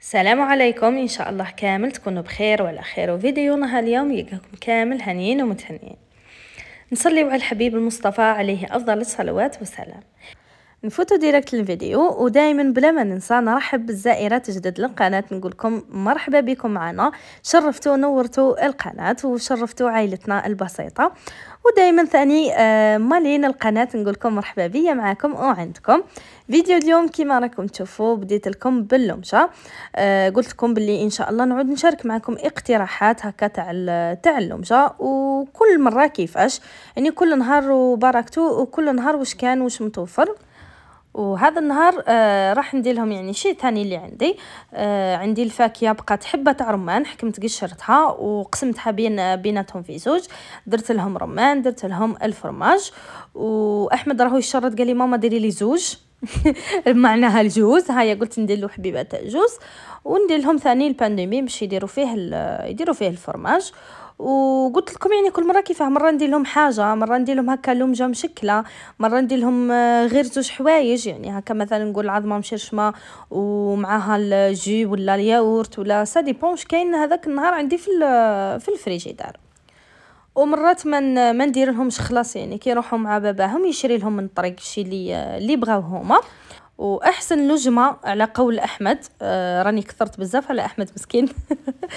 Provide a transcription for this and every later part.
السلام عليكم ان شاء الله كامل تكونوا بخير وعلى خير وفيديونا اليوم يلقاكم كامل هنيين ومتهنيين نصلي على الحبيب المصطفى عليه افضل الصلوات والسلام نفوتو ديريكت للفيديو ودائما بلا ما ننسى نرحب بالزائرات الجدد للقناه نقول لكم مرحبا بكم معنا شرفتوا ونورتوا القناه وشرفتوا عائلتنا البسيطه ودائما ثاني آه مالين القناه نقول لكم مرحبا بيا معاكم وعندكم فيديو اليوم كما راكم تشوفوا بديت لكم باللمشه آه قلت لكم باللي ان شاء الله نعود نشارك معكم اقتراحات هكا تاع تاع اللمشه وكل مره كيفاش يعني كل نهار وبركتو وكل نهار واش كان واش متوفر وهذا النهار آه راح ندير لهم يعني شيء ثاني اللي عندي آه عندي الفاكهه بقات حبه تاع رمان حكمت قشرتها وقسمتها بين بيناتهم في زوج درت لهم رمان درت لهم الفرماج واحمد راهو يشرد قال لي ماما ديري لي زوج معناها الجوز هيا قلت ندير له حبيبه تاع جوز وندير لهم ثاني البانديمي باش يديروا فيه يديروا فيه الفرماج وقلت لكم يعني كل مره كيفاه مره ندير لهم حاجه مره ندير لهم هكا لومجه مشكله مره ندير لهم آه، غير زوج حوايج يعني هكا مثلا نقول العظمه مشرشمه ومعها الجي ولا الياورت ولا سا بونش كاين هذاك النهار عندي في في الفريجيدار ومرات ما ما ندير لهمش خلاص يعني كيروحوا مع باباهم يشري لهم من الطريق الشيء اللي آه، اللي بغاو هما واحسن لجمه على قول احمد آه راني كثرت بزاف على احمد مسكين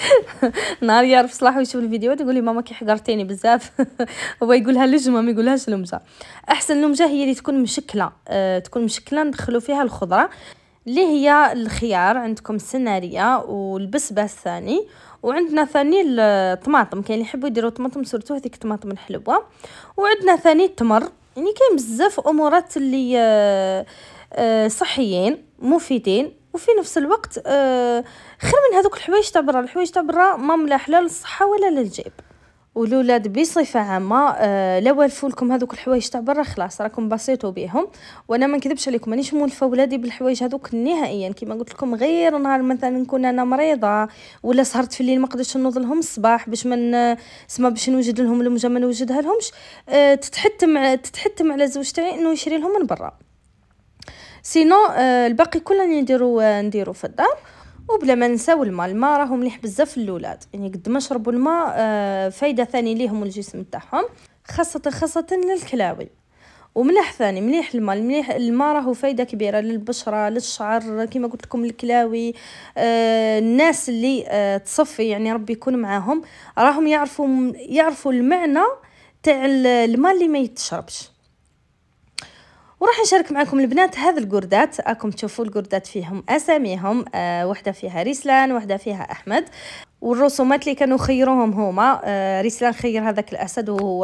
نهار يعرف صلاح ويشوف الفيديو يقول لي ماما كي حقرتيني بزاف هو يقولها لجمه ما يقولهاش لمجه احسن لمجه هي اللي تكون مشكله آه تكون مشكله ندخلو فيها الخضره اللي هي الخيار عندكم السناريه والبسباس ثاني وعندنا ثاني الطماطم كاين اللي يحبوا يديروا طماطم سورتو هذيك الطماطم الحلوه وعندنا ثاني التمر يعني كاين بزاف امورات اللي آه آه، صحيين مفيدين وفي نفس الوقت آه، خير من هذوك الحوايج تاع برا الحوايج تاع برا ما ملاح لا للصحه ولا للجيب والولاد بصفة عامة آه، لا والفوا لكم هذوك الحوايج تاع برا خلاص راكم بسيطوا بهم وانا ما نكذبش عليكم مانيش مولفه ولادي بالحوايج هذوك نهائيا كما قلت لكم غير نهار مثلا نكون انا مريضه ولا سهرت في الليل ما قدرتش نوض لهم الصباح باش ما سما باش نوجد لهم المجه ما نوجدها لهمش تتحتم تتحتم على زوجتي تاعي انه يشري لهم من برا سينو آه، الباقي كله نديرو آه، نديرو في الدار وبلا ما نساو الماء الماء راهو مليح بزاف للولاد يعني قد ما شربوا الماء آه، فايده ثاني ليهم والجسم تاعهم خاصه خاصه للكلاوي ومليح ثاني مليح الماء مليح الماء راهو فايده كبيره للبشره للشعر كما قلت لكم الكلاوي آه الناس اللي آه تصفي يعني ربي يكون معاهم راهم يعرفوا يعرفوا المعنى تاع الماء اللي ما يتشربش وراح نشارك معكم البنات هذا القردات راكم تشوفوا القردات فيهم اساميهم آه وحده فيها ريسلان وحده فيها احمد والرسومات اللي كانوا خيروهم هما آه ريسلان خير هذاك الاسد وهو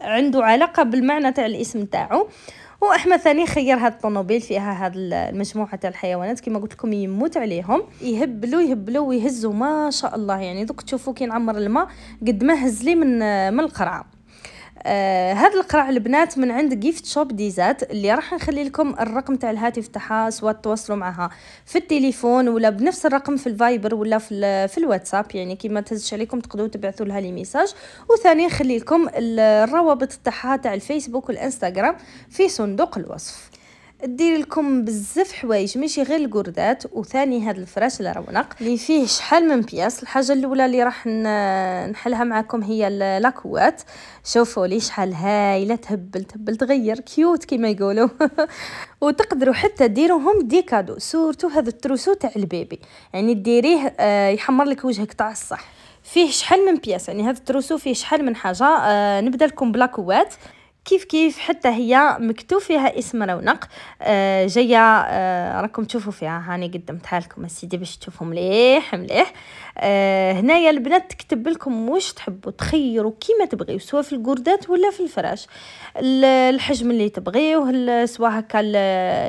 عنده علاقه بالمعنى تاع الاسم تاعو واحمد ثاني خير هاد الطوموبيل فيها هاد المجموعه تاع الحيوانات كما قلت لكم يموت عليهم يهبلوا يهبلوا ويهزوا ما شاء الله يعني دوك تشوفوا كي نعمر الماء قد ما هز لي من من القرعه آه هاد القرع البنات من عند جيفت شوب ديزات اللي راح نخلي لكم الرقم تاع الهاتف تاعها سواء تواصلوا معها في التليفون ولا بنفس الرقم في الفايبر ولا في, في الواتساب يعني كيما تهزش عليكم تقدروا تبعثوا لها لي ميساج وثاني نخلي لكم الروابط تاعها تاع الفيسبوك والانستغرام في صندوق الوصف دير لكم بزاف حوايج ماشي غير الكردات وثاني هذا الفراش اللي رونق اللي فيه شحال من بياس الحاجه الاولى اللي راح نحلها معكم هي لاكوات شوفوا لي شحال هايله تهبل تهبل تغير كيوت كما يقولوا وتقدروا حتى ديروهم دي كادو سورتو هذا التروسو تاع البيبي يعني ديريه آه، يحمر لك وجهك تاع الصح فيه شحال من بياس يعني هذا التروسو فيه شحال من حاجه آه، نبدا لكم بلاكوات كيف كيف حتى هي مكتوب فيها اسم رونق آه، جايه آه، راكم تشوفوا فيها هاني قدمتها لكم اسيدي باش تشوفوا مليح مليح آه، هنايا البنات تكتب لكم واش تحبوا تخيروا كيما تبغيو سواء في الكردات ولا في الفراش الحجم اللي تبغيوه سواء هكا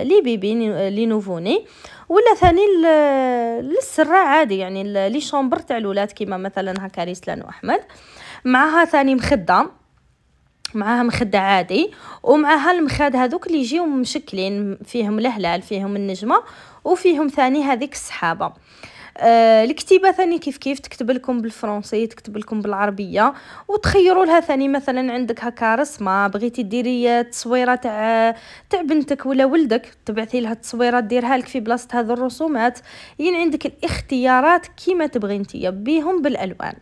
لي بيبي لي نوفوني ولا ثاني للسراع عادي يعني لي شومبر تاع الولاد كيما مثلا هكا ريسلان واحمد معها ثاني مخده معاها مخدة عادي ومعها المخاد هذوك اللي يجيو مشكلين فيهم الهلال فيهم النجمة وفيهم ثاني هذيك السحابة آه الكتيبه ثاني كيف كيف تكتب لكم بالفرنسي تكتب لكم بالعربيه وتخيروا لها ثاني مثلا عندك هكا رسمه بغيتي ديري تصويره تاع تاع بنتك ولا ولدك تبعثي لها التصويره ديرها لك في بلاصه هذو الرسومات يعني عندك الاختيارات كيما تبغي انت بيهم بالالوان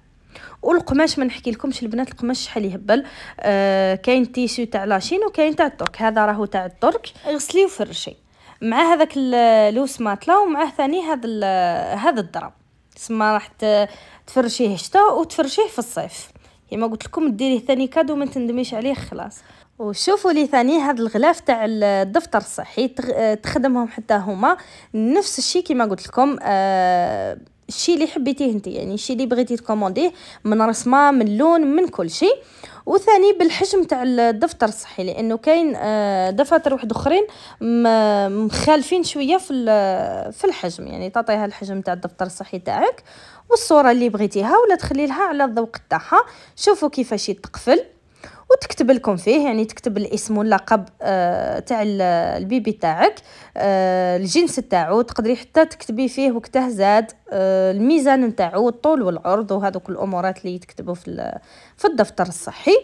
والقماش ما نحكي لكمش البنات القماش شحال يهبل آه كاين تيشو تاع لاشين وكاين تاع الترك هذا راهو تاع الترك غسليه وفرشي مع هذاك اللوس ماتلا ومعاه ثاني هذا هذا الضرب تسمى راح تفرشيه شتا وتفرشيه في الصيف كيما قلت لكم ديريه ثاني كادو ما تندميش عليه خلاص وشوفوا لي ثاني هذا الغلاف تاع الدفتر الصحي آه، تخدمهم حتى هما نفس الشيء كيما قلت لكم آه الشيء اللي حبيتيه انت يعني الشيء اللي بغيتي تكومونديه من رسمه من لون من كل شيء وثاني بالحجم تاع الدفتر الصحي لانه كاين آه، دفاتر واحد اخرين مخالفين شويه في في الحجم يعني تعطيها الحجم تاع الدفتر الصحي تاعك والصوره اللي بغيتيها ولا تخلي لها على الذوق تاعها شوفوا كيفاش يتقفل وتكتب لكم فيه يعني تكتب الاسم واللقب آه تاع البيبي تاعك آه الجنس تاعو تقدري حتى تكتبي فيه وقته زاد آه الميزان تاعو الطول والعرض وهذوك الامورات اللي تكتبوا في في الدفتر الصحي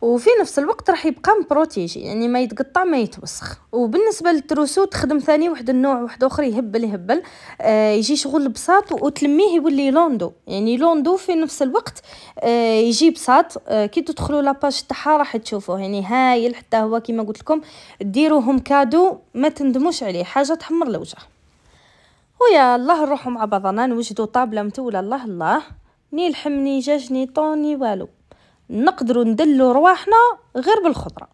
وفي نفس الوقت راح يبقى مبروتيجي يعني ما يتقطع ما يتوسخ وبالنسبه للتروسو تخدم ثاني واحد النوع واحد اخر يهبل يهبل آه يجي شغل بساط وتلميه يولي لوندو يعني لوندو في نفس الوقت آه يجي بساط آه كي تدخلوا لاباج تاعها راح تشوفوه يعني هايل حتى هو كيما قلت لكم ديروهم كادو ما تندموش عليه حاجه تحمر الوجه ويا الله نروحوا مع بعضنا نوجدوا طابله متوله الله الله ني الحمني جاجني طوني والو نقدروا ندلو رواحنا غير بالخضره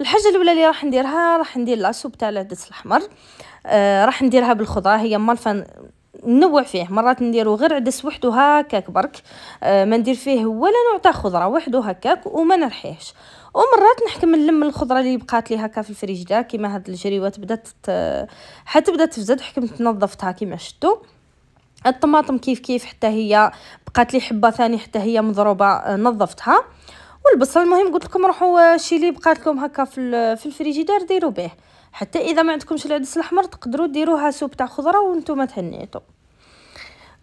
الحاجه الاولى اللي راح نديرها راح ندير لاسوب تاع العدس الاحمر آه راح نديرها بالخضره هي مالفا نوع فيه مرات نديرو غير عدس وحده هكاك برك آه ما ندير فيه ولا نوع تاع خضره وحده هكاك وما نرحيهش ومرات نحكم نلم الخضره اللي بقات لي هكا في الفريجيدار كيما هاد الجريوات بدات حتى بدات تفزد حكمت نظفتها كيما شتو الطماطم كيف كيف حتى هي بقات لي حبه ثاني حتى هي مضروبه آه، نظفتها والبصل المهم قلت لكم روحوا آه، شي اللي بقات لكم هكا في في الفريجيدار ديروا به حتى اذا ما عندكمش العدس الاحمر تقدروا ديروها سوب تاع خضره وانتم تهنيتو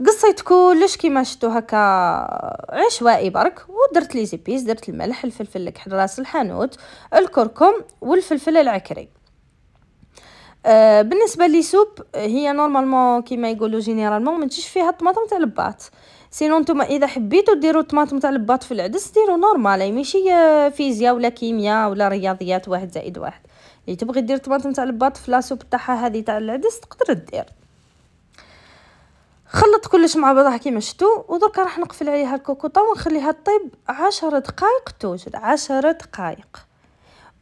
قصيت كلش كيما شفتوا هكا آه، عشوائي برك ودرت لي زيبيس درت الملح الفلفل الحراس الحانوت الكركم والفلفل العكري آه، بالنسبه لي سوب آه، هي نورمالمون كيما يقولوا جينيرالمون ما تجيش فيها الطماطم تاع الباط سينو نتوما اذا حبيتو ديروا الطماطم تاع الباط في العدس ديروا نورمال يعني ماشي آه، فيزياء ولا كيمياء ولا رياضيات واحد زائد واحد اللي تبغي دير الطماطم تاع الباط في لاسوب تاعها هذه تاع العدس تقدر دير خلط كلش مع بعضها كيما شفتوا ودركا راح نقفل عليها الكوكوطه ونخليها طيب عشر دقائق توجد عشر دقائق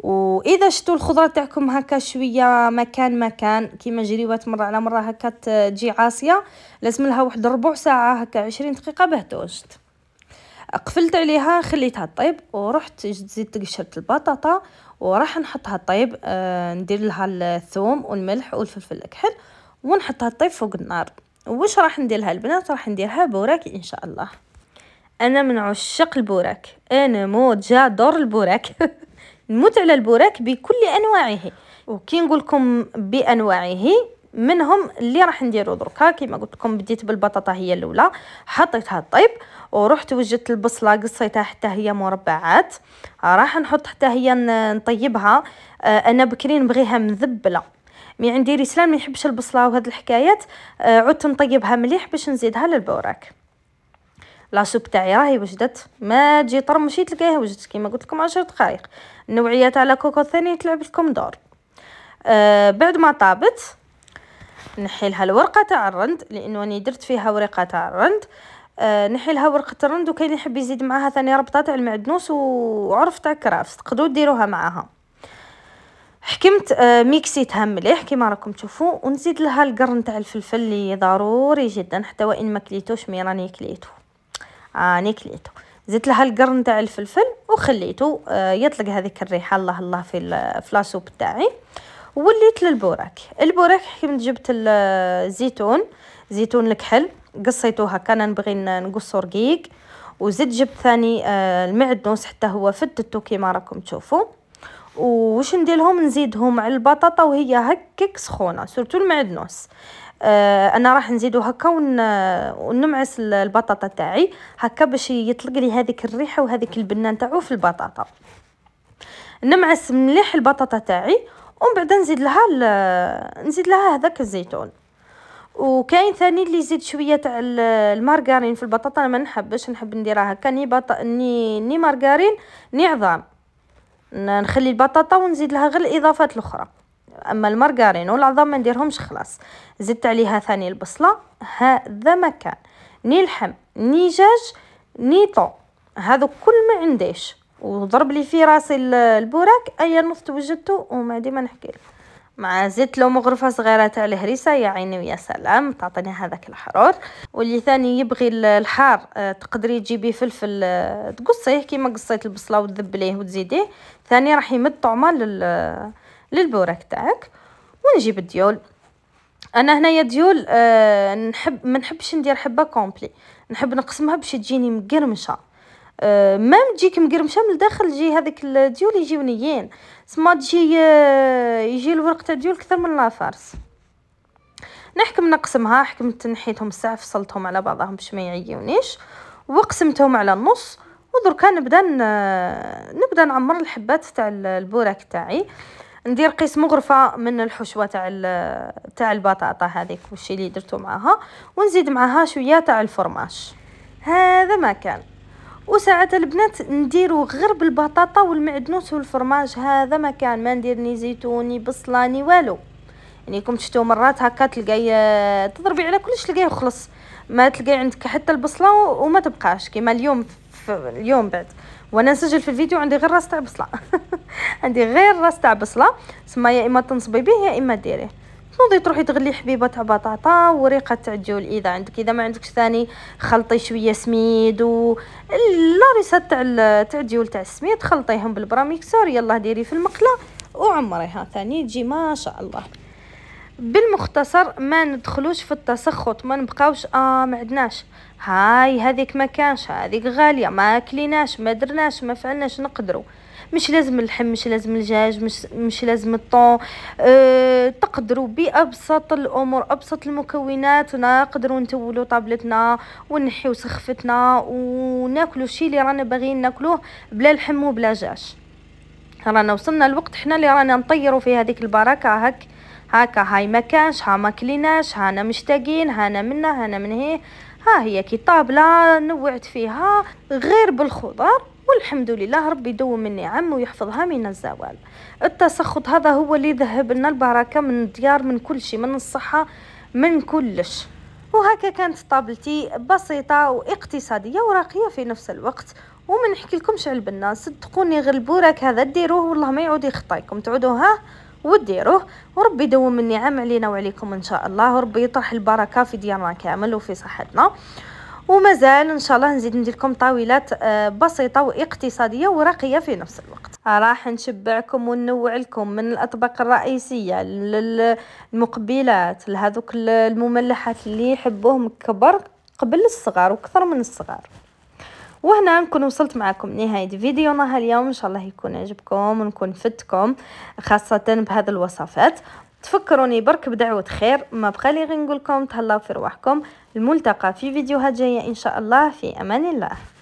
واذا شتو الخضره تاعكم هكا شويه مكان مكان كيما جريوات مره على مره هكا تجي عاصيه لازم لها واحد ربع ساعه هكا عشرين دقيقه باه توجد قفلت عليها خليتها طيب ورحت زدت قشرت البطاطا وراح نحطها طيب آه ندير لها الثوم والملح والفلفل الاكحل ونحطها طيب فوق النار واش راح ندير لها البنات راح نديرها بوراك ان شاء الله انا من عشاق البوراك انا موت جادور البوراك نموت على البراك بكل انواعه وكي نقول لكم بانواعه منهم اللي راح نديرو دركا كيما قلت لكم بديت بالبطاطا هي الاولى حطيتها طيب ورحت وجدت البصله قصيتها حتى هي مربعات راح نحط حتى هي نطيبها آه، انا بكري نبغيها مذبله مي عندي رسلان ما يحبش البصله وهاد الحكايات آه، عدت نطيبها مليح باش نزيدها للبوراك لا سوب تاعي راهي وجدت ما تجي طرمشي تلقايها وجدت كيما قلت لكم 10 دقائق النوعية تاع الكوكو الثاني تلعب لكم دور آه بعد ما طابت نحي لها الورقه تاع الرند لانه راني درت فيها ورقه تاع الرند آه نحي لها ورقه الرند وكاين يحب يزيد معاها ثاني ربطه تاع المعدنوس وعرف تاع كرافس تقدروا ديروها معاها حكمت آه ميكسيتها مليح كيما راكم تشوفوا ونزيد لها القرن تاع الفلفل اللي ضروري جدا حتى وان ما كليتوش مي راني كليتو راني آه كليتو زدت لها القرن تاع الفلفل وخليته آه، يطلق هذيك الريحه الله الله في الفلاسوب تاعي وليت للبوراك البوراك كي جبت الزيتون زيتون الكحل قصيته هكا انا نبغي نقصو رقيق وزدت جبت ثاني آه، المعدنوس حتى هو فتتو كيما راكم تشوفوا وش نديرهم نزيدهم على البطاطا وهي هكك سخونه سورتو المعدنوس آه، انا راح نزيدو هكا ونمعس البطاطا تاعي هكا باش يطلق لي هذيك الريحه وهذيك البنه نتاعو في البطاطا نمعس مليح البطاطا تاعي ومن بعد نزيد لها نزيد لها هذاك الزيتون وكاين ثاني اللي يزيد شويه تاع المارغرين في البطاطا انا ما نحبش نحب نديرها هكا ني بط... ني ني مارغرين ني عظام نخلي البطاطا ونزيد لها غير الاضافات الاخرى اما المارغرين والعظام ما نديرهمش خلاص زدت عليها ثاني البصله هذا ما كان ني لحم ني دجاج ني طو هذا كل ما عنديش وضرب لي في راسي البوراك ايا نص وجدته وما ديما نحكي مع زدت لو مغرفة صغيرة تاع الهريسة يا عيني ويا سلام تعطيني هذاك الحرور واللي ثاني يبغي الحار آه، تقدري تجيبي فلفل آه، تقصيه كيما قصيت البصلة وتذبليه وتزيديه ثاني راح يمد طعمه لل للبوراك تاعك ونجيب الديول انا هنايا ديول أه نحب ما نحبش ندير حبه كومبلي نحب نقسمها باش تجيني مقرمشه أه مام تجيك مقرمشه من الداخل تجي هذيك الديول يجيو نيين سما تجي أه يجي الورق تاع الديول كثر من لافارس نحكم نقسمها حكمت نحيتهم الساعه فصلتهم على بعضهم باش ما يعيونيش وقسمتهم على النص ودركا نبدا نبدا نعمر الحبات تاع البوراك تاعي ندير قسم غرفه من الحشوه تاع تاع البطاطا هذيك والشي اللي درتو معاها ونزيد معاها شويه تاع الفرماج هذا ما كان وساعات البنات نديرو غير بالبطاطا والمعدنوس والفرماج هذا ما كان ما ندير ني زيتوني بصلاني والو يعني كم شفتو مرات هكا تلقاي آه، تضربي على كلش تلقاي وخلص ما تلقاي عندك حتى البصله وما تبقاش كيما اليوم اليوم بعد وانا نسجل في الفيديو عندي غير راس تاع بصله عندي غير راس تاع بصله تما يا اما تنصبي به يا اما ديريه تنوضي تروحي تغلي حبيبه تاع بطاطا وريقه تاع الجول اذا عندك اذا ما عندكش ثاني خلطي شويه سميد و اللاريسات تاع تاع الجول تاع السميد خلطيهم بالبراميكسور يلا ديري في المقله وعمريها ثاني تجي ما شاء الله بالمختصر ما ندخلوش في التسخط ما نبقاوش اه ما عندناش هاي هذيك ما كانش هذيك غاليه ما كليناش ما درناش ما فعلناش نقدروا مش لازم اللحم مش لازم الدجاج مش, مش لازم الطون أه تقدروا بابسط الامور ابسط المكونات نقدروا نتولوا طابلتنا ونحيو سخفتنا وناكلوا الشيء اللي رانا باغيين ناكلوه بلا لحم وبلا دجاج رانا وصلنا الوقت حنا اللي رانا نطيروا في هذيك البركه هك هاكا هاي ما كانش ها ما كليناش هانا مشتاقين هانا منا هانا من هي ها هي كي طابله نوعت فيها غير بالخضر والحمد لله ربي يدوم النعم ويحفظها من الزوال التسخط هذا هو اللي ذهب لنا البركه من الديار من كل شيء من الصحه من كلش وهكا كانت طابلتي بسيطة واقتصادية وراقية في نفس الوقت وما نحكي لكمش على البنة صدقوني غير البورك هذا ديروه والله ما يعود يخطايكم تعودوها وديروه وربي يدوم النعم علينا وعليكم ان شاء الله وربي يطرح البركه في ديارنا كامل وفي صحتنا ومازال ان شاء الله نزيد ندير لكم طاولات آه، بسيطه واقتصاديه وراقيه في نفس الوقت راح نشبعكم وننوع لكم من الاطباق الرئيسيه للمقبلات لهذوك المملحات اللي يحبوهم كبر قبل الصغار وكثر من الصغار وهنا نكون وصلت معكم نهاية فيديونا اليوم إن شاء الله يكون عجبكم ونكون فدتكم خاصة بهذه الوصفات تفكروني برك بدعوة خير ما بقى لي غير نقولكم تهلاو في رواحكم الملتقى في فيديوهات جاية إن شاء الله في أمان الله